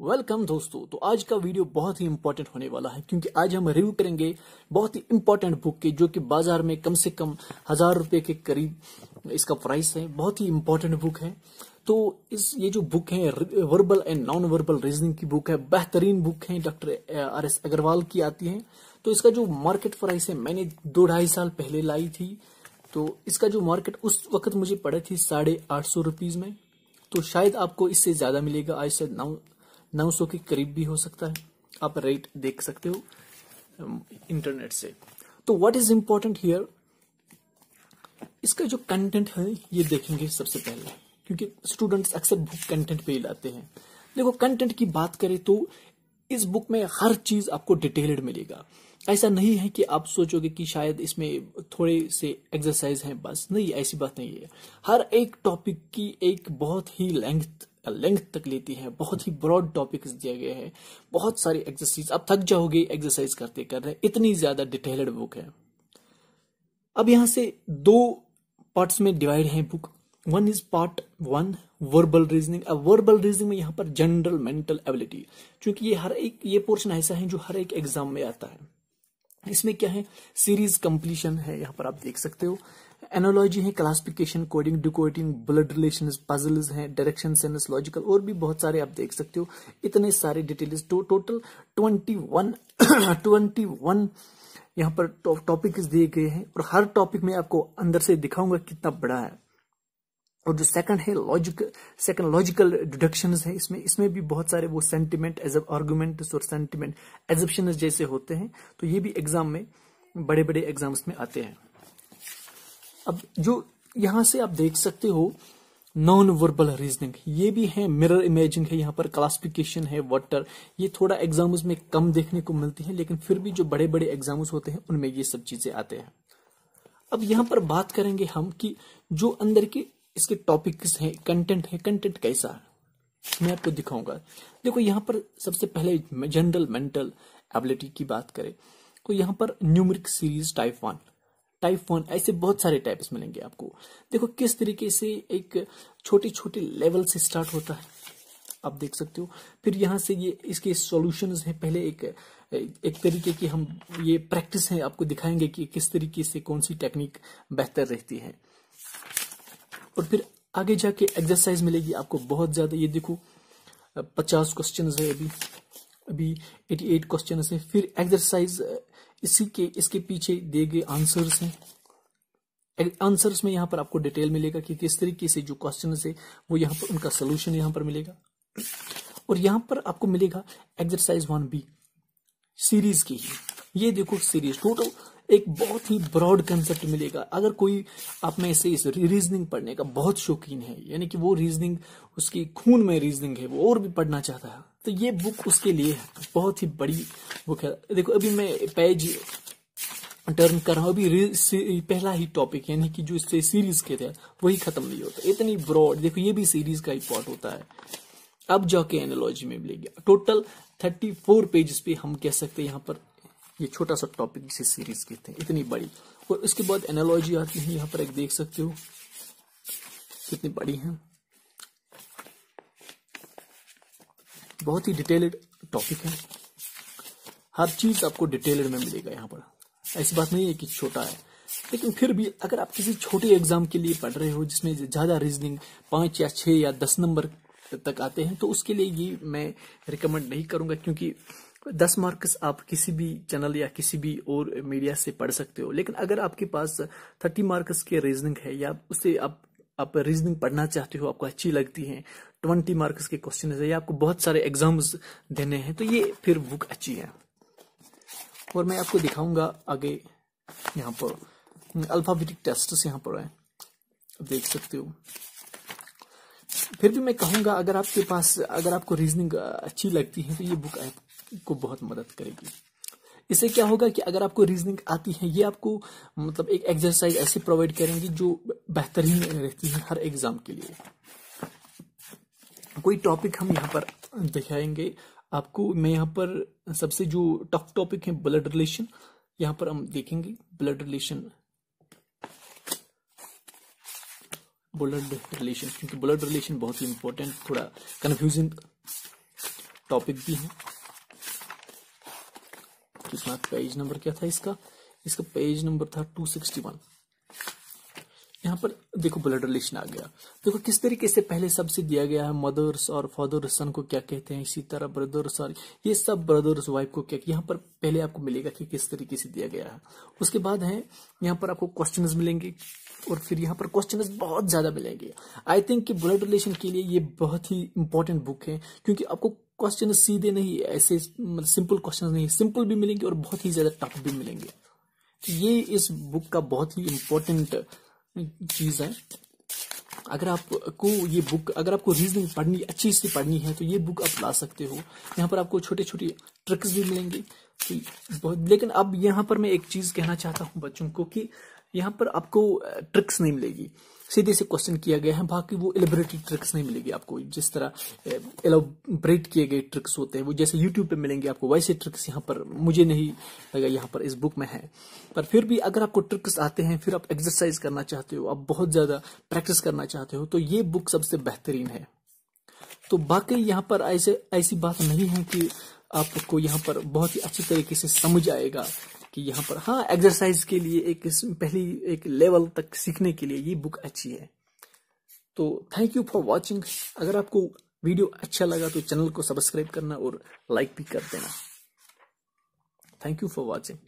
welcome दोस्तों तो आज का वीडियो बहुत ही इम्पोर्टेंट होने वाला है क्योंकि आज हम रिव्यू करेंगे बहुत ही इम्पोर्टेंट बुक के जो कि बाजार में कम से कम हजार रुपए के करीब इसका प्राइस है बहुत ही इम्पोर्टेंट बुक है तो इस ये जो बुक है verbal and non verbal reasoning की बुक है बेहतरीन बुक है डॉक्टर आर एस अग्रवाल की आती है तो इसका जो मार्केट प्राइस है मैंने दो ढाई साल पहले लाई थी तो इसका जो मार्केट उस वक्त मुझे पड़ी थी साढ़े आठ सौ रुपीज में तो शायद आपको इससे ज्यादा मिलेगा आज से नौ 900 के करीब भी हो सकता है आप रेट देख सकते हो इंटरनेट से तो व्हाट इज इम्पोर्टेंट हियर इसका जो कंटेंट है ये देखेंगे सबसे पहले क्योंकि स्टूडेंट्स अक्सर बुक कंटेंट पे ही लाते हैं देखो कंटेंट की बात करें तो इस बुक में हर चीज आपको डिटेल्ड मिलेगा ऐसा नहीं है कि आप सोचोगे कि शायद इसमें थोड़े से एक्सरसाइज हैं बस नहीं ऐसी बात नहीं है हर एक टॉपिक की एक बहुत ही लेंथ लेंथ तक लेती है बहुत ही ब्रॉड टॉपिक्स दिए गए हैं बहुत सारी एक्सरसाइज आप थक जाओगे एक्सरसाइज करते कर रहे इतनी ज्यादा डिटेल्ड बुक है अब यहां से दो पार्ट्स में डिवाइड है book one is part one verbal reasoning अब वर्बल रीजनिंग में यहां पर जनरल मेंटल एबिलिटी क्योंकि ये हर एक ये पोर्शन ऐसा है जो हर एक एग्जाम में आता है इसमें क्या है सीरीज कंप्लीशन है यहां पर आप देख सकते हो एनोलॉजी है classification coding decoding blood relation puzzles हैं डायरेक्शन सेंस लॉजिकल और भी बहुत सारे आप देख सकते हो इतने सारे details total twenty one twenty one यहाँ पर टॉपिक दिए गए हैं और हर टॉपिक में आपको अंदर से दिखाऊंगा कितना बड़ा है और जो सेकंड है लॉजिक सेकंड लॉजिकल डिडक्शन है इसमें इसमें भी बहुत सारे वो सेंटिमेंट एज आर्गूमेंट और सेंटिमेंट एजप्शन जैसे होते हैं तो ये भी एग्जाम में बड़े बड़े एग्जाम्स में आते हैं अब जो यहां से आप देख सकते हो नॉन वर्बल रीजनिंग ये भी है मिरर इमेजिंग है यहाँ पर क्लासिफिकेशन है वाटर ये थोड़ा एग्जाम्स में कम देखने को मिलती है लेकिन फिर भी जो बड़े बड़े एग्जाम्स होते हैं उनमें ये सब चीजें आते हैं अब यहाँ पर बात करेंगे हम कि जो अंदर के इसके टॉपिक्स हैं कंटेंट है कंटेंट कैसा है मैं आपको दिखाऊंगा देखो यहाँ पर सबसे पहले जनरल मेंटल एबिलिटी की बात करें तो यहाँ पर numeric series type one type one ऐसे बहुत सारे टाइप्स मिलेंगे आपको देखो किस तरीके से एक छोटी छोटी लेवल से स्टार्ट होता है आप देख सकते हो फिर यहाँ से ये इसके सोल्यूशन हैं पहले एक एक तरीके की हम ये प्रैक्टिस है आपको दिखाएंगे कि किस तरीके से कौन सी टेक्निक बेहतर रहती है और फिर आगे जाके एक्सरसाइज मिलेगी आपको बहुत ज्यादा ये देखो पचास क्वेश्चन है अभी अभी 88 क्वेश्चन है फिर एक्सरसाइज इसी के इसके पीछे दिए गए आंसर्स हैं आंसर्स में यहाँ पर आपको डिटेल मिलेगा कि किस तरीके से जो क्वेश्चन है वो यहाँ पर उनका सोल्यूशन यहाँ पर मिलेगा और यहाँ पर आपको मिलेगा एक्सरसाइज वन बी सीरीज की ये देखो सीरीज टोटल एक बहुत ही ब्रॉड कंसेप्ट मिलेगा अगर कोई आप में से इस रीजनिंग पढ़ने का बहुत शौकीन है यानी कि वो रीजनिंग उसकी खून में रीजनिंग है वो और भी पढ़ना चाहता है तो ये बुक उसके लिए बहुत ही बड़ी बुक है देखो अभी मैं पेज टर्न कर रहा हूं अभी पहला ही टॉपिक यानी कि जो इससे सीरीज के थे वही खत्म नहीं होता इतनी ब्रॉड देखो ये भी सीरीज का ही पॉट होता है अब जाके एनोलॉजी में मिलेगी टोटल थर्टी फोर पेजेस पे हम कह सकते हैं यहाँ पर ये छोटा सा टॉपिक जिसे सीरीज कहते हैं इतनी बड़ी और उसके बाद एनोलॉजी आती है यहाँ पर एक देख सकते हो कितनी बड़ी है बहुत ही डिटेल्ड टॉपिक है हर चीज आपको डिटेल्ड में मिलेगा यहाँ पर ऐसी बात नहीं है कि छोटा है लेकिन फिर भी अगर आप किसी छोटे एग्जाम के लिए पढ़ रहे हो जिसमें ज्यादा रीजनिंग पांच या छह या दस नंबर तक आते हैं तो उसके लिए ये मैं रिकमेंड नहीं करूंगा क्योंकि दस मार्क्स आप किसी भी चैनल या किसी भी और मीडिया से पढ़ सकते हो लेकिन अगर आपके पास थर्टी मार्क्स के रीजनिंग है या उससे आप आप रीजनिंग पढ़ना चाहते हो आपको अच्छी लगती है ट्वेंटी मार्क्स के क्वेश्चन है आपको बहुत सारे एग्जाम्स देने हैं तो ये फिर बुक अच्छी है और मैं आपको दिखाऊंगा आगे यहाँ पर अल्फाबेटिक टेस्ट यहाँ पर है देख सकते हो फिर भी मैं कहूंगा अगर आपके पास अगर आपको रीजनिंग अच्छी लगती है तो ये बुक आपको बहुत मदद करेगी इससे क्या होगा कि अगर आपको रीजनिंग आती है ये आपको मतलब एक एक्सरसाइज ऐसी प्रोवाइड करेंगी जो बेहतरीन रहती है हर एग्जाम के लिए कोई टॉपिक हम यहाँ पर दिखाएंगे आपको मैं यहाँ पर सबसे जो टफ टॉपिक है ब्लड रिलेशन यहाँ पर हम देखेंगे ब्लड रिलेशन ब्लड रिलेशन क्योंकि ब्लड रिलेशन बहुत ही इंपॉर्टेंट थोड़ा कंफ्यूजिंग टॉपिक भी है इसमें पेज नंबर क्या था इसका इसका पेज नंबर था 261 यहाँ पर देखो ब्लड रिलेशन आ गया देखो किस तरीके से पहले सबसे दिया गया है मदर्स और फादर सन को क्या कहते हैं इसी तरह ब्रदर और ये सब ब्रदर्स वाइफ को क्या यहाँ पर पहले आपको मिलेगा कि किस तरीके से दिया गया है उसके बाद है यहाँ पर आपको क्वेश्चन मिलेंगे और फिर यहाँ पर क्वेश्चन बहुत ज्यादा मिलेंगे आई थिंक कि ब्लड रिलेशन के लिए ये बहुत ही इंपॉर्टेंट बुक है क्योंकि आपको क्वेश्चन सीधे नहीं ऐसे मतलब सिंपल क्वेश्चन नहीं सिंपल भी मिलेंगे और बहुत ही ज्यादा टफ भी मिलेंगे तो ये इस बुक का बहुत ही इम्पोर्टेंट चीज है अगर आपको ये बुक अगर आपको रीजनिंग पढ़नी अच्छी से पढ़नी है तो ये बुक आप ला सकते हो यहाँ पर आपको छोटे छोटे ट्रिक्स भी मिलेंगे तो लेकिन अब यहाँ पर मैं एक चीज कहना चाहता हूँ बच्चों को कि यहाँ पर आपको ट्रिक्स नहीं मिलेगी सीधे से क्वेश्चन किया गया है बाकी वो एलिब्रेटेड ट्रिक्स नहीं मिलेगी आपको जिस तरह एलोब्रेट किए गए ट्रिक्स होते हैं वो जैसे यूट्यूब पे मिलेंगे आपको वैसे ट्रिक्स यहाँ पर मुझे नहीं लगा यहाँ पर इस बुक में है पर फिर भी अगर आपको ट्रिक्स आते हैं फिर आप एक्सरसाइज करना चाहते हो आप बहुत ज्यादा प्रैक्टिस करना चाहते हो तो ये बुक सबसे बेहतरीन है तो बाकी यहाँ पर ऐसे ऐसी बात नहीं है कि आपको यहाँ पर बहुत ही अच्छी तरीके से समझ आएगा कि यहाँ पर हाँ एक्सरसाइज के लिए एक पहली एक लेवल तक सीखने के लिए ये बुक अच्छी है तो थैंक यू फॉर वॉचिंग अगर आपको वीडियो अच्छा लगा तो चैनल को सब्सक्राइब करना और लाइक भी कर देना थैंक यू फॉर वॉचिंग